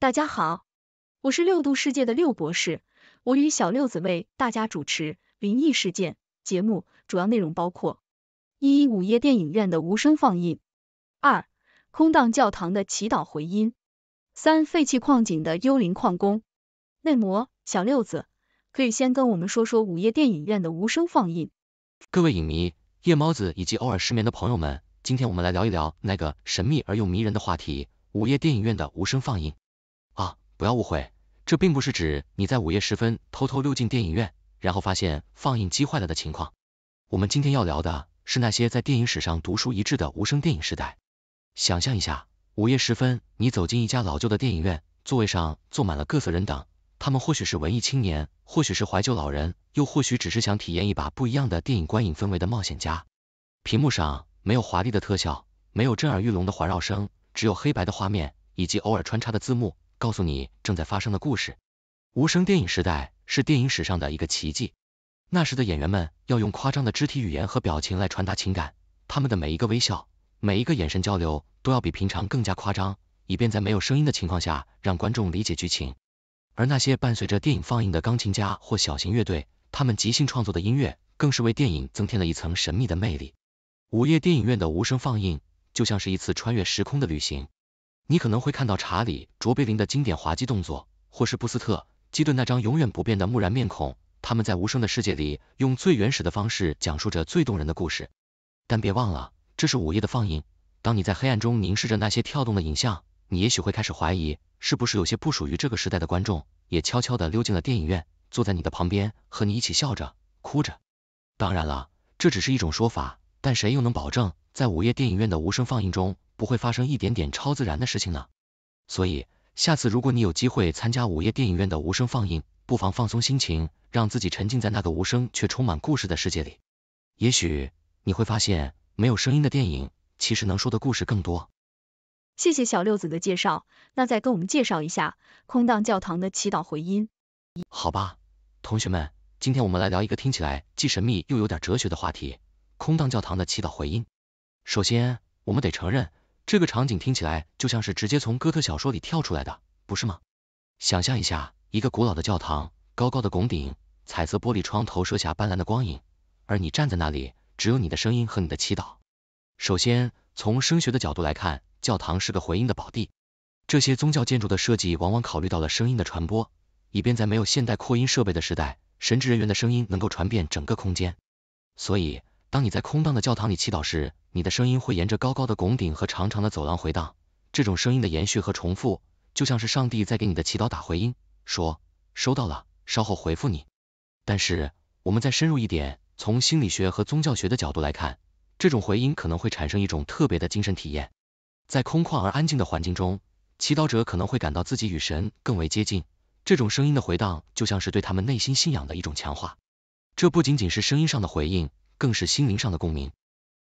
大家好，我是六度世界的六博士，我与小六子为大家主持《灵异事件》节目，主要内容包括：一、午夜电影院的无声放映；二、空荡教堂的祈祷回音；三、废弃矿井的幽灵矿工。内模小六子，可以先跟我们说说午夜电影院的无声放映。各位影迷、夜猫子以及偶尔失眠的朋友们，今天我们来聊一聊那个神秘而又迷人的话题——午夜电影院的无声放映。啊，不要误会，这并不是指你在午夜时分偷偷溜进电影院，然后发现放映机坏了的情况。我们今天要聊的是那些在电影史上独树一帜的无声电影时代。想象一下，午夜时分，你走进一家老旧的电影院，座位上坐满了各色人等，他们或许是文艺青年，或许是怀旧老人，又或许只是想体验一把不一样的电影观影氛围的冒险家。屏幕上没有华丽的特效，没有震耳欲聋的环绕声，只有黑白的画面，以及偶尔穿插的字幕。告诉你正在发生的故事。无声电影时代是电影史上的一个奇迹。那时的演员们要用夸张的肢体语言和表情来传达情感，他们的每一个微笑、每一个眼神交流都要比平常更加夸张，以便在没有声音的情况下让观众理解剧情。而那些伴随着电影放映的钢琴家或小型乐队，他们即兴创作的音乐更是为电影增添了一层神秘的魅力。午夜电影院的无声放映就像是一次穿越时空的旅行。你可能会看到查理·卓别林的经典滑稽动作，或是布斯特·基顿那张永远不变的木然面孔。他们在无声的世界里，用最原始的方式讲述着最动人的故事。但别忘了，这是午夜的放映。当你在黑暗中凝视着那些跳动的影像，你也许会开始怀疑，是不是有些不属于这个时代的观众，也悄悄地溜进了电影院，坐在你的旁边，和你一起笑着、哭着。当然了，这只是一种说法。但谁又能保证，在午夜电影院的无声放映中？不会发生一点点超自然的事情呢。所以下次如果你有机会参加午夜电影院的无声放映，不妨放松心情，让自己沉浸在那个无声却充满故事的世界里。也许你会发现，没有声音的电影其实能说的故事更多。谢谢小六子的介绍，那再跟我们介绍一下空荡教堂的祈祷回音。好吧，同学们，今天我们来聊一个听起来既神秘又有点哲学的话题——空荡教堂的祈祷回音。首先，我们得承认。这个场景听起来就像是直接从哥特小说里跳出来的，不是吗？想象一下，一个古老的教堂，高高的拱顶，彩色玻璃窗投射下斑斓的光影，而你站在那里，只有你的声音和你的祈祷。首先，从声学的角度来看，教堂是个回音的宝地。这些宗教建筑的设计往往考虑到了声音的传播，以便在没有现代扩音设备的时代，神职人员的声音能够传遍整个空间。所以当你在空荡的教堂里祈祷时，你的声音会沿着高高的拱顶和长长的走廊回荡。这种声音的延续和重复，就像是上帝在给你的祈祷打回音，说收到了，稍后回复你。但是我们再深入一点，从心理学和宗教学的角度来看，这种回音可能会产生一种特别的精神体验。在空旷而安静的环境中，祈祷者可能会感到自己与神更为接近。这种声音的回荡，就像是对他们内心信仰的一种强化。这不仅仅是声音上的回应。更是心灵上的共鸣。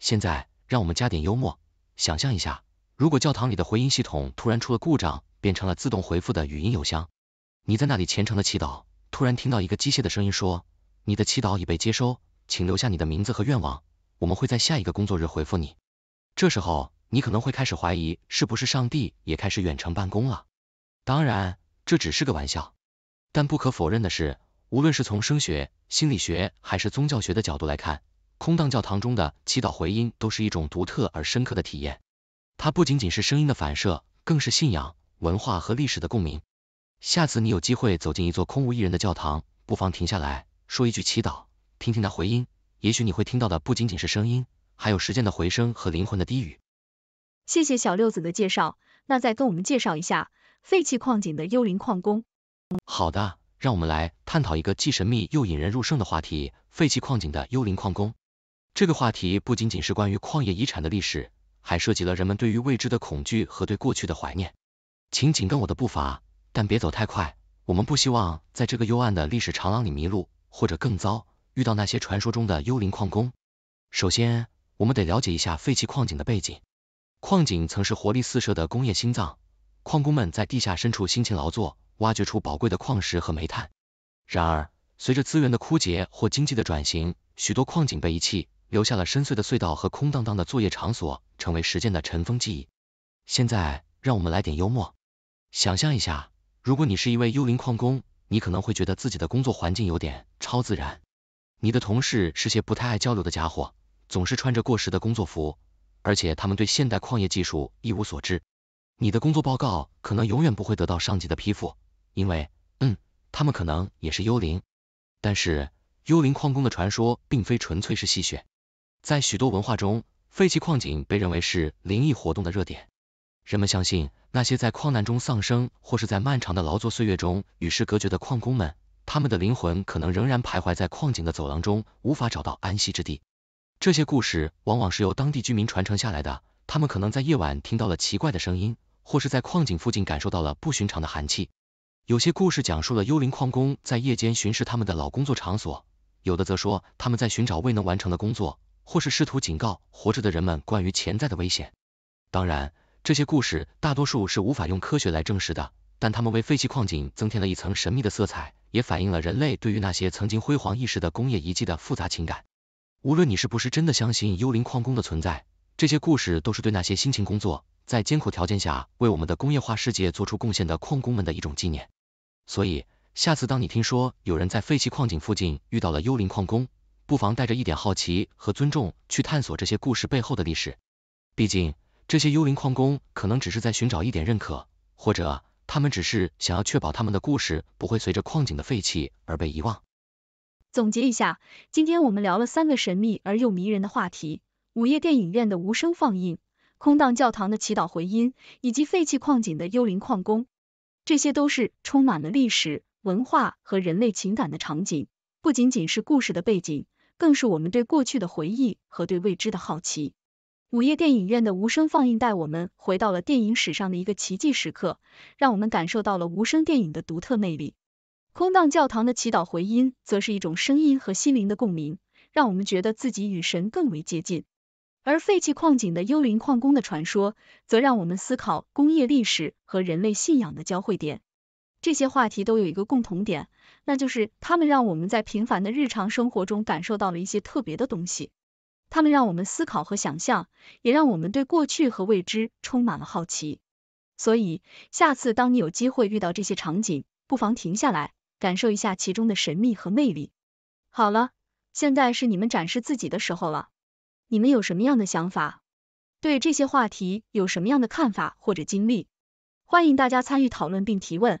现在，让我们加点幽默，想象一下，如果教堂里的回音系统突然出了故障，变成了自动回复的语音邮箱，你在那里虔诚的祈祷，突然听到一个机械的声音说：“你的祈祷已被接收，请留下你的名字和愿望，我们会在下一个工作日回复你。”这时候，你可能会开始怀疑，是不是上帝也开始远程办公了？当然，这只是个玩笑。但不可否认的是，无论是从声学、心理学还是宗教学的角度来看，空荡教堂中的祈祷回音都是一种独特而深刻的体验，它不仅仅是声音的反射，更是信仰、文化和历史的共鸣。下次你有机会走进一座空无一人的教堂，不妨停下来说一句祈祷，听听那回音，也许你会听到的不仅仅是声音，还有时间的回声和灵魂的低语。谢谢小六子的介绍，那再跟我们介绍一下废弃矿井的幽灵矿工。好的，让我们来探讨一个既神秘又引人入胜的话题——废弃矿井的幽灵矿工。这个话题不仅仅是关于矿业遗产的历史，还涉及了人们对于未知的恐惧和对过去的怀念。请紧跟我的步伐，但别走太快，我们不希望在这个幽暗的历史长廊里迷路，或者更糟，遇到那些传说中的幽灵矿工。首先，我们得了解一下废弃矿井的背景。矿井曾是活力四射的工业心脏，矿工们在地下深处辛勤劳作，挖掘出宝贵的矿石和煤炭。然而，随着资源的枯竭或经济的转型，许多矿井被遗弃。留下了深邃的隧道和空荡荡的作业场所，成为时间的尘封记忆。现在，让我们来点幽默。想象一下，如果你是一位幽灵矿工，你可能会觉得自己的工作环境有点超自然。你的同事是些不太爱交流的家伙，总是穿着过时的工作服，而且他们对现代矿业技术一无所知。你的工作报告可能永远不会得到上级的批复，因为，嗯，他们可能也是幽灵。但是，幽灵矿工的传说并非纯粹是戏谑。在许多文化中，废弃矿井被认为是灵异活动的热点。人们相信那些在矿难中丧生，或是在漫长的劳作岁月中与世隔绝的矿工们，他们的灵魂可能仍然徘徊在矿井的走廊中，无法找到安息之地。这些故事往往是由当地居民传承下来的。他们可能在夜晚听到了奇怪的声音，或是在矿井附近感受到了不寻常的寒气。有些故事讲述了幽灵矿工在夜间巡视他们的老工作场所，有的则说他们在寻找未能完成的工作。或是试图警告活着的人们关于潜在的危险。当然，这些故事大多数是无法用科学来证实的，但他们为废弃矿井增添了一层神秘的色彩，也反映了人类对于那些曾经辉煌一时的工业遗迹的复杂情感。无论你是不是真的相信幽灵矿工的存在，这些故事都是对那些辛勤工作、在艰苦条件下为我们的工业化世界做出贡献的矿工们的一种纪念。所以，下次当你听说有人在废弃矿井附近遇到了幽灵矿工，不妨带着一点好奇和尊重去探索这些故事背后的历史。毕竟，这些幽灵矿工可能只是在寻找一点认可，或者他们只是想要确保他们的故事不会随着矿井的废弃而被遗忘。总结一下，今天我们聊了三个神秘而又迷人的话题：午夜电影院的无声放映、空荡教堂的祈祷回音，以及废弃矿井的幽灵矿工。这些都是充满了历史、文化和人类情感的场景，不仅仅是故事的背景。更是我们对过去的回忆和对未知的好奇。午夜电影院的无声放映带我们回到了电影史上的一个奇迹时刻，让我们感受到了无声电影的独特魅力。空荡教堂的祈祷回音则是一种声音和心灵的共鸣，让我们觉得自己与神更为接近。而废弃矿井的幽灵矿工的传说，则让我们思考工业历史和人类信仰的交汇点。这些话题都有一个共同点，那就是他们让我们在平凡的日常生活中感受到了一些特别的东西。他们让我们思考和想象，也让我们对过去和未知充满了好奇。所以，下次当你有机会遇到这些场景，不妨停下来感受一下其中的神秘和魅力。好了，现在是你们展示自己的时候了。你们有什么样的想法？对这些话题有什么样的看法或者经历？欢迎大家参与讨论并提问。